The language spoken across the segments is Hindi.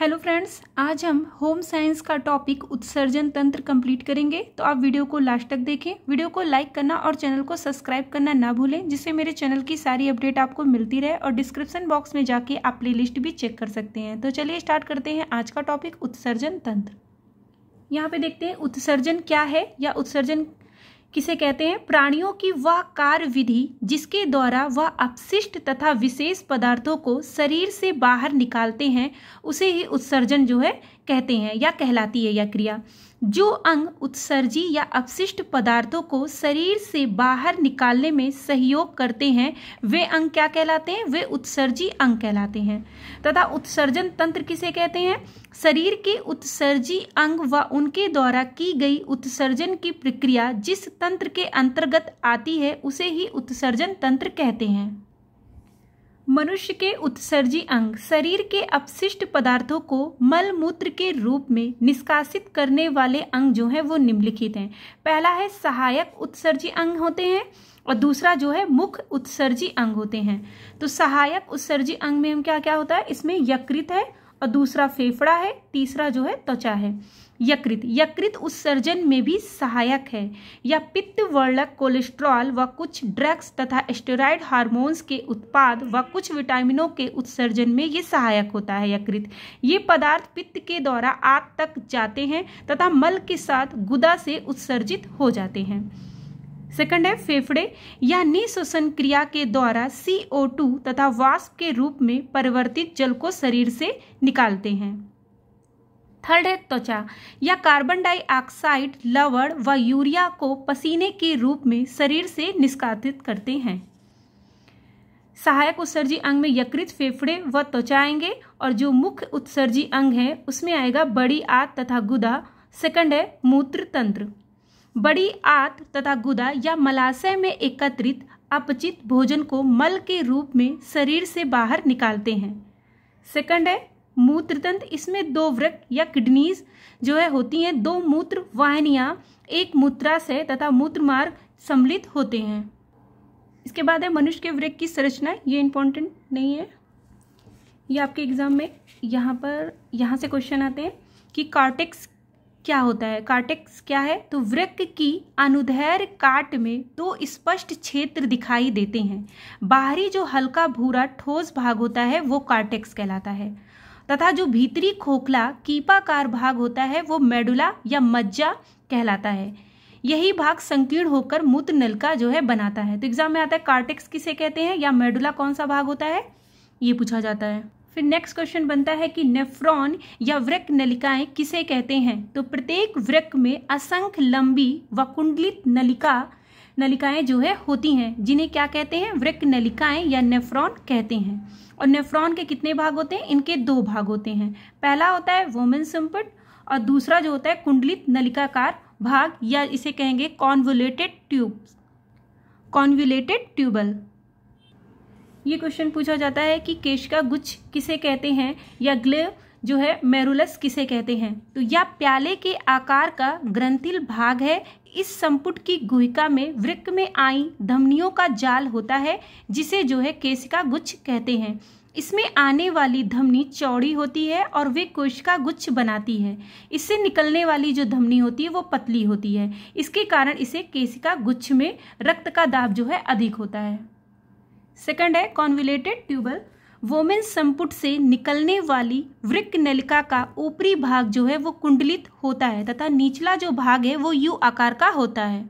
हेलो फ्रेंड्स आज हम होम साइंस का टॉपिक उत्सर्जन तंत्र कंप्लीट करेंगे तो आप वीडियो को लास्ट तक देखें वीडियो को लाइक करना और चैनल को सब्सक्राइब करना ना भूलें जिससे मेरे चैनल की सारी अपडेट आपको मिलती रहे और डिस्क्रिप्शन बॉक्स में जाके आप प्लेलिस्ट भी चेक कर सकते हैं तो चलिए स्टार्ट करते हैं आज का टॉपिक उत्सर्जन तंत्र यहाँ पे देखते हैं उत्सर्जन क्या है या उत्सर्जन किसे कहते हैं प्राणियों की वह कार्य विधि जिसके द्वारा वह अपशिष्ट तथा विशेष पदार्थों को शरीर से बाहर निकालते हैं उसे ही उत्सर्जन जो है कहते हैं या कहलाती है यह क्रिया जो अंग उत्सर्जी या अपशिष्ट पदार्थों को शरीर से बाहर निकालने में सहयोग करते हैं वे अंग क्या कहलाते हैं वे उत्सर्जी अंग कहलाते हैं तथा उत्सर्जन तंत्र किसे कहते हैं शरीर के उत्सर्जी अंग व उनके द्वारा की गई उत्सर्जन की प्रक्रिया जिस तंत्र के अंतर्गत आती है उसे ही उत्सर्जन तंत्र कहते हैं मनुष्य के उत्सर्जी अंग शरीर के अपशिष्ट पदार्थों को मल मूत्र के रूप में निष्कासित करने वाले अंग जो हैं वो निम्नलिखित हैं पहला है सहायक उत्सर्जी अंग होते हैं और दूसरा जो है मुख्य उत्सर्जी अंग होते हैं तो सहायक उत्सर्जी अंग में हम क्या क्या होता है इसमें यकृत है और दूसरा फेफड़ा है तीसरा जो है त्वचा है यकृत यकृत उत्सर्जन में भी सहायक है या पित्त वर्णक कोलेस्ट्रॉल व कुछ ड्रग्स तथा एस्टेराइड हार्मोन्स के उत्पाद व कुछ विटामिनों के उत्सर्जन में ये सहायक होता है यकृत ये पदार्थ पित्त के द्वारा आग तक जाते हैं तथा मल के साथ गुदा से उत्सर्जित हो जाते हैं सेकंड है फेफड़े या निश्वसन क्रिया के द्वारा CO2 तथा वाष्प के रूप में परिवर्तित जल को शरीर से निकालते हैं थर्ड है त्वचा या कार्बन डाइऑक्साइड लवण व यूरिया को पसीने के रूप में शरीर से निष्कासित करते हैं सहायक उत्सर्जी अंग में यकृत फेफड़े व त्वचा आएंगे और जो मुख्य उत्सर्जी अंग है उसमें आएगा बड़ी आत तथा गुदा सेकंड है मूत्र तंत्र बड़ी आत तथा गुदा या मलाशय में एकत्रित अपचित भोजन को मल के रूप में शरीर से बाहर निकालते हैं सेकंड है मूत्रतंत्र इसमें दो वृक्क या किडनीज जो है होती हैं दो मूत्र वाहनियां एक मूत्राशय तथा मूत्र मार्ग सम्मिलित होते हैं इसके बाद है मनुष्य के वृक्क की संरचना ये इंपॉर्टेंट नहीं है ये आपके एग्जाम में यहाँ पर यहाँ से क्वेश्चन आते हैं कि कार्टेक्स क्या होता है कार्टेक्स क्या है तो वृक्क की अनुधैर काट में दो स्पष्ट क्षेत्र दिखाई देते हैं बाहरी जो हल्का भूरा ठोस भाग होता है वो कार्टेक्स कहलाता है तथा जो भीतरी खोखला कीपाकार भाग होता है वो मेडुला या मज्जा कहलाता है यही भाग संकीर्ण होकर मूत्र नल का जो है बनाता है तो एग्जाम में आता है कार्टेक्स किसे कहते हैं या मेडुला कौन सा भाग होता है ये पूछा जाता है फिर नेक्स्ट क्वेश्चन बनता है कि नेफ्रॉन या वृक नलिकाएं किसे कहते हैं तो प्रत्येक वृक में असंख्य लंबी व कुंडलित नलिका नलिकाएं जो है होती हैं जिन्हें क्या कहते हैं वृक नलिकाएं या नेफ्रॉन कहते हैं और नेफ्रॉन के कितने भाग होते हैं इनके दो भाग होते हैं पहला होता है वोमेन सिंपट और दूसरा जो होता है कुंडलित नलिकाकार भाग या इसे कहेंगे कॉन्वुलेटेड ट्यूब कॉन्वुलेटेड ट्यूबल ये क्वेश्चन पूछा जाता है कि केश का गुच्छ किसे कहते हैं या ग्लेव जो है मेरुलस किसे कहते हैं तो यह प्याले के आकार का ग्रंथिल भाग है इस संपुट की गुहिका में वृक्क में आई धमनियों का जाल होता है जिसे जो है केशिका गुच्छ कहते हैं इसमें आने वाली धमनी चौड़ी होती है और वे कोशिका गुच्छ बनाती है इससे निकलने वाली जो धमनी होती है वो पतली होती है इसके कारण इसे केशिका गुच्छ में रक्त का दाब जो है अधिक होता है सेकंड है कॉन्विलेटेड ट्यूबल वोमेन संपुट से निकलने वाली वृक्क नलिका का ऊपरी भाग जो है वो कुंडलित होता है तथा निचला जो भाग है वो यू आकार का होता है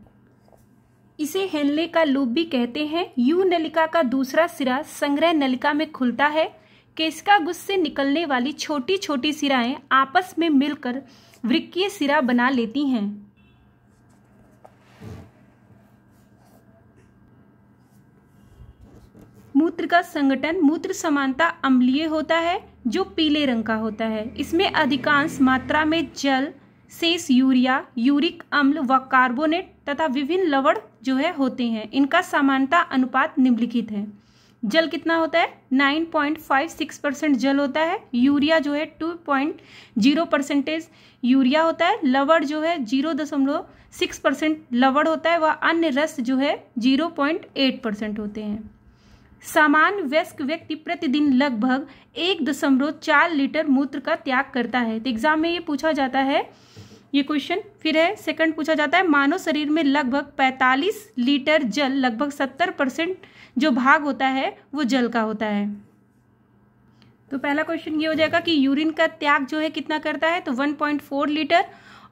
इसे हेनले का लूप भी कहते हैं यू नलिका का दूसरा सिरा संग्रह नलिका में खुलता है केसका गुस्स से निकलने वाली छोटी छोटी सिराएं आपस में मिलकर वृक्कीय सिरा बना लेती हैं मूत्र का संगठन मूत्र समानता अम्लीय होता है जो पीले रंग का होता है इसमें अधिकांश मात्रा में जल शेष यूरिया यूरिक अम्ल व कार्बोनेट तथा विभिन्न लवण जो है होते हैं इनका समानता अनुपात निम्नलिखित है जल कितना होता है 9.56 परसेंट जल होता है यूरिया जो है 2.0 परसेंटेज यूरिया होता है लवण जो है 0.6 परसेंट लवण होता है व अन्य रस जो है 0.8 परसेंट होते हैं सामान्य व्यस्क व्यक्ति प्रतिदिन लगभग एक दशमलव चार लीटर मूत्र का त्याग करता है तो एग्जाम में ये पूछा जाता है ये क्वेश्चन फिर है सेकंड पूछा जाता है मानव शरीर में लगभग 45 लीटर जल लगभग 70 परसेंट जो भाग होता है वो जल का होता है तो पहला क्वेश्चन ये हो जाएगा कि यूरिन का त्याग जो है कितना करता है तो 1.4 लीटर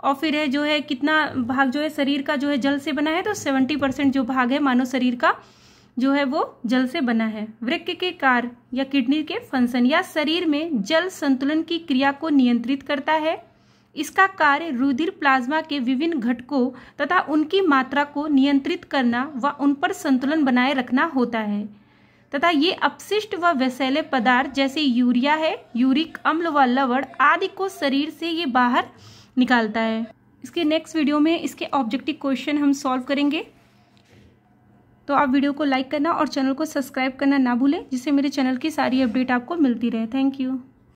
और फिर है जो है कितना भाग जो है शरीर का जो है जल से बना है तो 70 परसेंट जो भाग है मानव शरीर का जो है वो जल से बना है वृक्क के कार या किडनी के फंक्शन या शरीर में जल संतुलन की क्रिया को नियंत्रित करता है इसका कार्य रुधिर प्लाज्मा के विभिन्न घटकों तथा उनकी मात्रा को नियंत्रित करना व उन पर संतुलन बनाए रखना होता है तथा ये अपशिष्ट व वैसेले पदार्थ जैसे यूरिया है यूरिक अम्ल व लवड़ आदि को शरीर से ये बाहर निकालता है इसके नेक्स्ट वीडियो में इसके ऑब्जेक्टिव क्वेश्चन हम सॉल्व करेंगे तो आप वीडियो को लाइक करना और चैनल को सब्सक्राइब करना ना भूलें जिससे मेरे चैनल की सारी अपडेट आपको मिलती रहे थैंक यू